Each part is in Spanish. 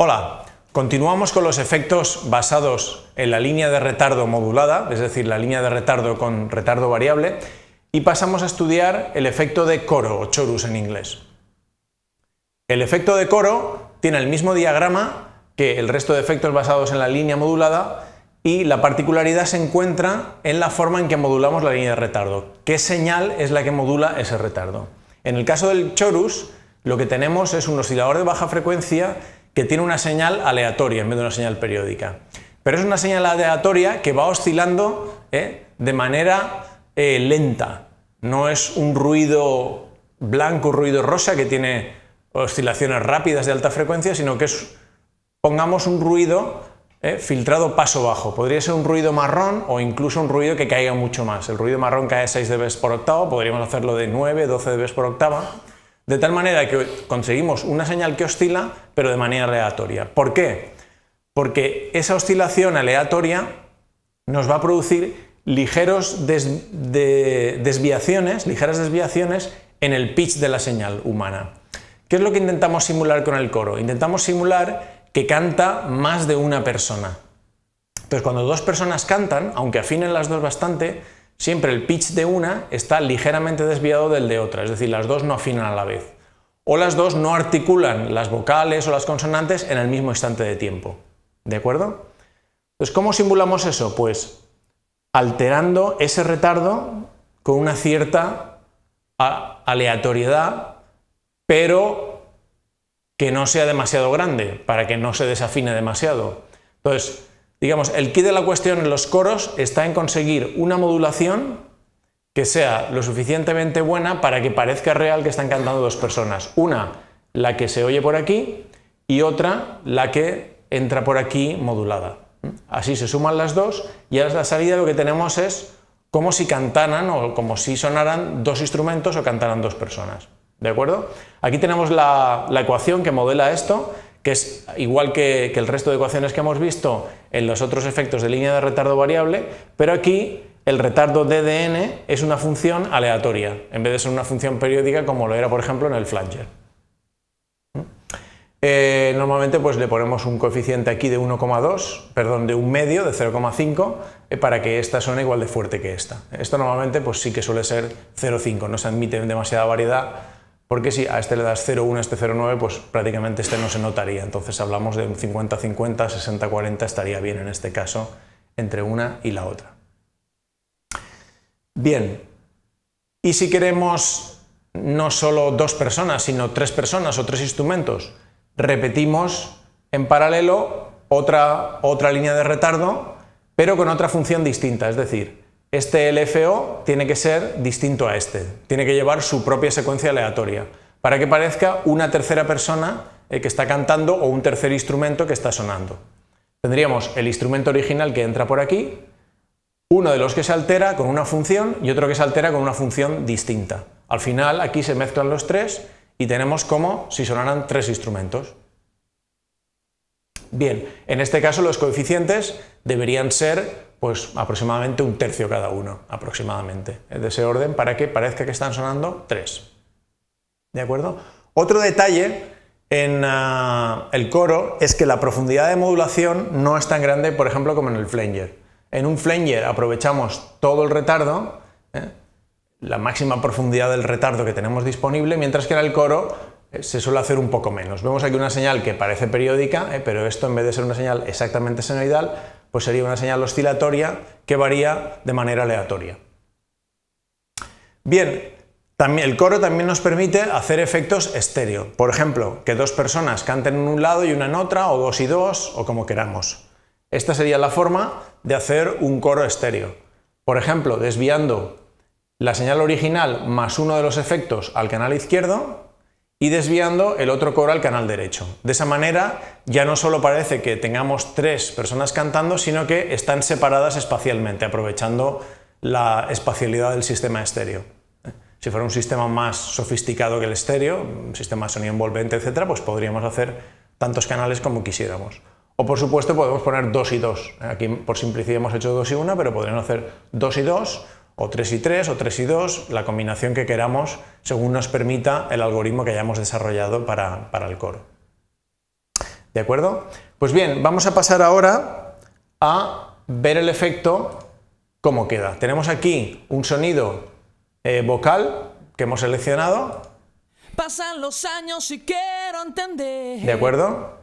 Hola, continuamos con los efectos basados en la línea de retardo modulada, es decir, la línea de retardo con retardo variable, y pasamos a estudiar el efecto de coro o chorus en inglés. El efecto de coro tiene el mismo diagrama que el resto de efectos basados en la línea modulada y la particularidad se encuentra en la forma en que modulamos la línea de retardo. ¿Qué señal es la que modula ese retardo? En el caso del chorus, lo que tenemos es un oscilador de baja frecuencia que tiene una señal aleatoria en vez de una señal periódica. Pero es una señal aleatoria que va oscilando ¿eh? de manera eh, lenta. No es un ruido blanco, un ruido rosa que tiene oscilaciones rápidas de alta frecuencia, sino que es, pongamos, un ruido ¿eh? filtrado paso bajo. Podría ser un ruido marrón o incluso un ruido que caiga mucho más. El ruido marrón cae 6 dB por octava, podríamos hacerlo de 9, 12 dB por octava de tal manera que conseguimos una señal que oscila, pero de manera aleatoria. ¿Por qué? Porque esa oscilación aleatoria nos va a producir ligeros desviaciones, ligeras desviaciones en el pitch de la señal humana. ¿Qué es lo que intentamos simular con el coro? Intentamos simular que canta más de una persona. Entonces, cuando dos personas cantan, aunque afinen las dos bastante, siempre el pitch de una está ligeramente desviado del de otra, es decir, las dos no afinan a la vez. O las dos no articulan las vocales o las consonantes en el mismo instante de tiempo. ¿De acuerdo? Entonces, ¿cómo simulamos eso? Pues alterando ese retardo con una cierta aleatoriedad, pero que no sea demasiado grande, para que no se desafine demasiado. Entonces, Digamos, el kit de la cuestión en los coros está en conseguir una modulación que sea lo suficientemente buena para que parezca real que están cantando dos personas. Una, la que se oye por aquí, y otra, la que entra por aquí modulada. Así se suman las dos y a la salida lo que tenemos es como si cantaran o como si sonaran dos instrumentos o cantaran dos personas. ¿De acuerdo? Aquí tenemos la ecuación que modela esto que es igual que, el resto de ecuaciones que hemos visto en los otros efectos de línea de retardo variable, pero aquí el retardo DDN es una función aleatoria, en vez de ser una función periódica como lo era, por ejemplo, en el Flanger. ¿Mm? Eh, normalmente pues, le ponemos un coeficiente aquí de 1,2, perdón, de un medio, de 0,5, eh, para que esta suene igual de fuerte que esta. Esto normalmente pues, sí que suele ser 0,5, no se admite demasiada variedad porque si a este le das 0,1, a este 0,9, pues prácticamente este no se notaría. Entonces hablamos de un 50-50, 60-40 estaría bien en este caso entre una y la otra. Bien, y si queremos no solo dos personas, sino tres personas o tres instrumentos, repetimos en paralelo otra, otra línea de retardo, pero con otra función distinta, es decir, este LFO tiene que ser distinto a este, tiene que llevar su propia secuencia aleatoria, para que parezca una tercera persona eh, que está cantando o un tercer instrumento que está sonando. Tendríamos el instrumento original que entra por aquí, uno de los que se altera con una función y otro que se altera con una función distinta. Al final aquí se mezclan los tres y tenemos como si sonaran tres instrumentos. Bien, en este caso los coeficientes deberían ser pues aproximadamente un tercio cada uno, aproximadamente, de ese orden, para que parezca que están sonando tres. ¿De acuerdo? Otro detalle en ah, el coro es que la profundidad de modulación no es tan grande, por ejemplo, como en el flanger. En un flanger aprovechamos todo el retardo, ¿eh? la máxima profundidad del retardo que tenemos disponible, mientras que en el coro eh, se suele hacer un poco menos. Vemos aquí una señal que parece periódica, eh, pero esto en vez de ser una señal exactamente senoidal, pues sería una señal oscilatoria que varía de manera aleatoria. Bien, también, el coro también nos permite hacer efectos estéreo. Por ejemplo, que dos personas canten en un lado y una en otra, o dos y dos, o como queramos. Esta sería la forma de hacer un coro estéreo. Por ejemplo, desviando la señal original más uno de los efectos al canal izquierdo, y desviando el otro coro al canal derecho. De esa manera ya no solo parece que tengamos tres personas cantando, sino que están separadas espacialmente, aprovechando la espacialidad del sistema estéreo. Si fuera un sistema más sofisticado que el estéreo, un sistema de sonido envolvente, etc., pues podríamos hacer tantos canales como quisiéramos. O por supuesto podemos poner dos y dos. Aquí por simplicidad hemos hecho dos y una, pero podríamos hacer dos y dos o 3 y 3 o 3 y 2, la combinación que queramos según nos permita el algoritmo que hayamos desarrollado para, el coro. ¿De acuerdo? Pues bien, vamos a pasar ahora a ver el efecto cómo queda. Tenemos aquí un sonido eh, vocal que hemos seleccionado. Pasan los años y quiero entender. ¿De acuerdo?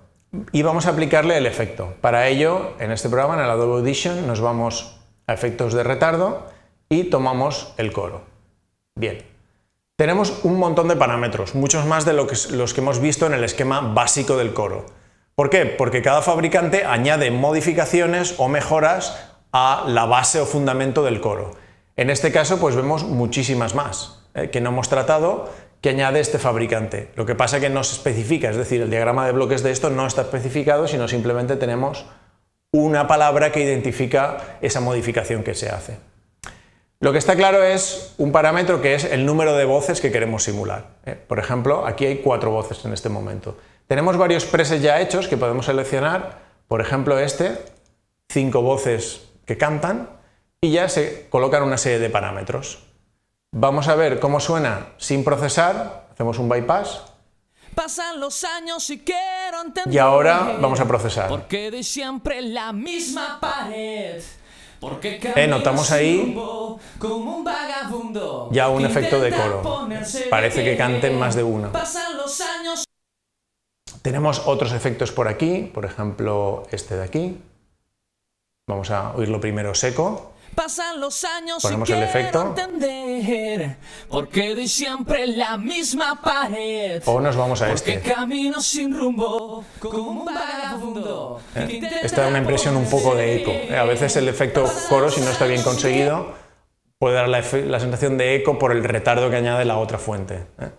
Y vamos a aplicarle el efecto. Para ello, en este programa, en el Adobe Audition, nos vamos a efectos de retardo y tomamos el coro. Bien. Tenemos un montón de parámetros, muchos más de lo que, los que hemos visto en el esquema básico del coro. ¿Por qué? Porque cada fabricante añade modificaciones o mejoras a la base o fundamento del coro. En este caso, pues vemos muchísimas más ¿eh? que no hemos tratado que añade este fabricante. Lo que pasa es que no se especifica, es decir, el diagrama de bloques de esto no está especificado, sino simplemente tenemos una palabra que identifica esa modificación que se hace. Lo que está claro es un parámetro que es el número de voces que queremos simular. ¿eh? Por ejemplo, aquí hay cuatro voces en este momento. Tenemos varios presets ya hechos que podemos seleccionar. Por ejemplo, este, cinco voces que cantan y ya se colocan una serie de parámetros. Vamos a ver cómo suena sin procesar. Hacemos un bypass. Pasan los años y quiero Y ahora vamos a procesar. Porque de siempre la misma pared eh, notamos ahí ya un efecto de coro. Parece que canten más de uno. Tenemos otros efectos por aquí, por ejemplo este de aquí. Vamos a oírlo primero seco. Pasan los años el efecto. entender por qué siempre la misma pared. O nos vamos a este. sin rumbo Esta da una impresión un poco de eco. A veces el efecto coro, si no está bien conseguido, puede dar la, sensación de eco por el retardo que añade la otra fuente. ¿eh?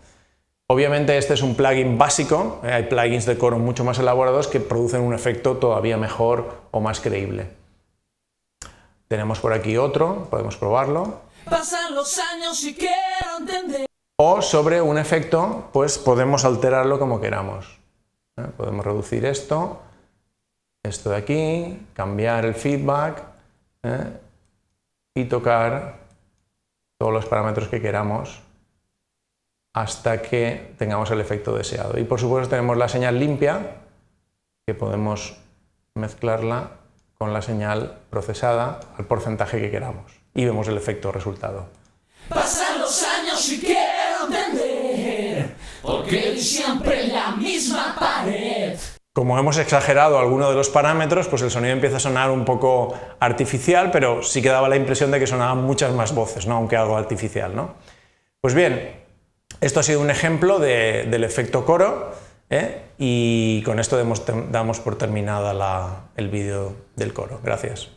Obviamente este es un plugin básico, ¿eh? hay plugins de coro mucho más elaborados que producen un efecto todavía mejor o más creíble. Tenemos por aquí otro, podemos probarlo. Pasan los años y quiero entender. O sobre un efecto, pues podemos alterarlo como queramos. ¿eh? Podemos reducir esto, esto de aquí, cambiar el feedback ¿eh? y tocar todos los parámetros que queramos hasta que tengamos el efecto deseado. Y por supuesto tenemos la señal limpia, que podemos mezclarla con la señal procesada al porcentaje que queramos y vemos el efecto resultado. siempre la misma pared. Como hemos exagerado alguno de los parámetros, pues el sonido empieza a sonar un poco artificial, pero sí que daba la impresión de que sonaban muchas más voces, ¿no? aunque algo artificial. ¿no? Pues bien, esto ha sido un ejemplo del efecto coro ¿Eh? Y con esto damos por terminada el vídeo del coro. Gracias.